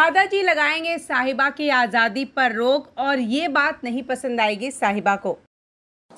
दादाजी लगाएंगे साहिबा की आज़ादी पर रोक और ये बात नहीं पसंद आएगी साहिबा को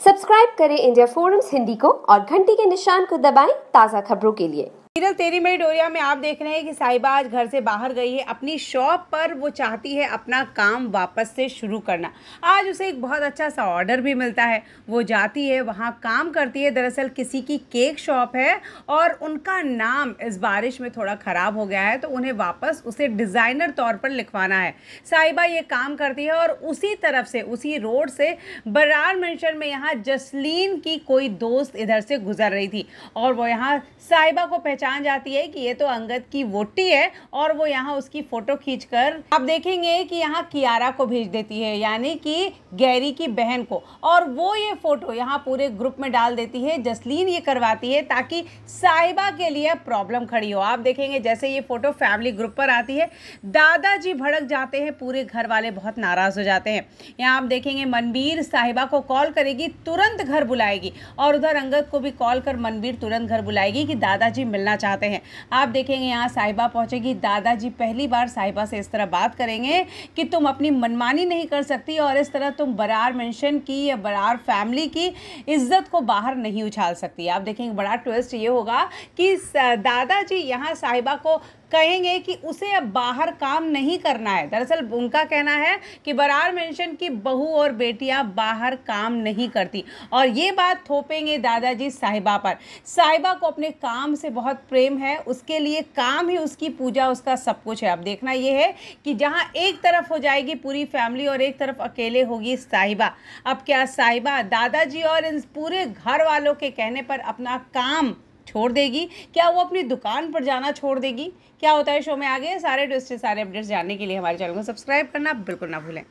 सब्सक्राइब करें इंडिया फोरम्स हिंदी को और घंटी के निशान को दबाएं ताज़ा खबरों के लिए सीरियल तेरी मेरी डोरिया में आप देख रहे हैं कि साहिबा आज घर से बाहर गई है अपनी शॉप पर वो चाहती है अपना काम वापस से शुरू करना आज उसे एक बहुत अच्छा सा ऑर्डर भी मिलता है वो जाती है वहाँ काम करती है दरअसल किसी की केक शॉप है और उनका नाम इस बारिश में थोड़ा ख़राब हो गया है तो उन्हें वापस उसे डिज़ाइनर तौर पर लिखवाना है साहिबा ये काम करती है और उसी तरफ से उसी रोड से बरार मंशन में यहाँ जसलीन की कोई दोस्त इधर से गुजर रही थी और वो यहाँ साहिबा को पहचान पहचान जाती है कि ये तो अंगद की वोटी है और वो यहाँ उसकी फ़ोटो खींच कर आप देखेंगे कि यहाँ कियारा को भेज देती है यानी कि गैरी की बहन को और वो ये फ़ोटो यहाँ पूरे ग्रुप में डाल देती है जसलीन ये करवाती है ताकि साहिबा के लिए प्रॉब्लम खड़ी हो आप देखेंगे जैसे ये फ़ोटो फैमिली ग्रुप पर आती है दादाजी भड़क जाते हैं पूरे घर वाले बहुत नाराज़ हो जाते हैं यहाँ आप देखेंगे मनबीर साहिबा को कॉल करेगी तुरंत घर बुलाएगी और उधर अंगद को भी कॉल कर मनबीर तुरंत घर बुलाएगी कि दादाजी मिलना करना चाहते हैं आप देखेंगे यहाँ साहिबा पहुँचेगी दादाजी पहली बार साहिबा से इस तरह बात करेंगे कि तुम अपनी मनमानी नहीं कर सकती और इस तरह तुम बरार मेंशन की या बरार फैमिली की इज्जत को बाहर नहीं उछाल सकती आप देखेंगे बड़ा ट्विस्ट ये होगा कि दादाजी यहाँ साहिबा को कहेंगे कि उसे अब बाहर काम नहीं करना है दरअसल उनका कहना है कि बरार मेंशन की बहू और बेटियां बाहर काम नहीं करती और ये बात थोपेंगे दादाजी साहिबा पर साहिबा को अपने काम से बहुत प्रेम है उसके लिए काम ही उसकी पूजा उसका सब कुछ है अब देखना ये है कि जहाँ एक तरफ हो जाएगी पूरी फैमिली और एक तरफ अकेले होगी साहिबा अब क्या साहिबा दादाजी और इन पूरे घर वालों के कहने पर अपना काम छोड़ देगी क्या वो अपनी दुकान पर जाना छोड़ देगी क्या होता है शो में आगे सारे ट्विस्ट सारे अपडेट्स जानने के लिए हमारे चैनल को सब्सक्राइब करना बिल्कुल ना भूलें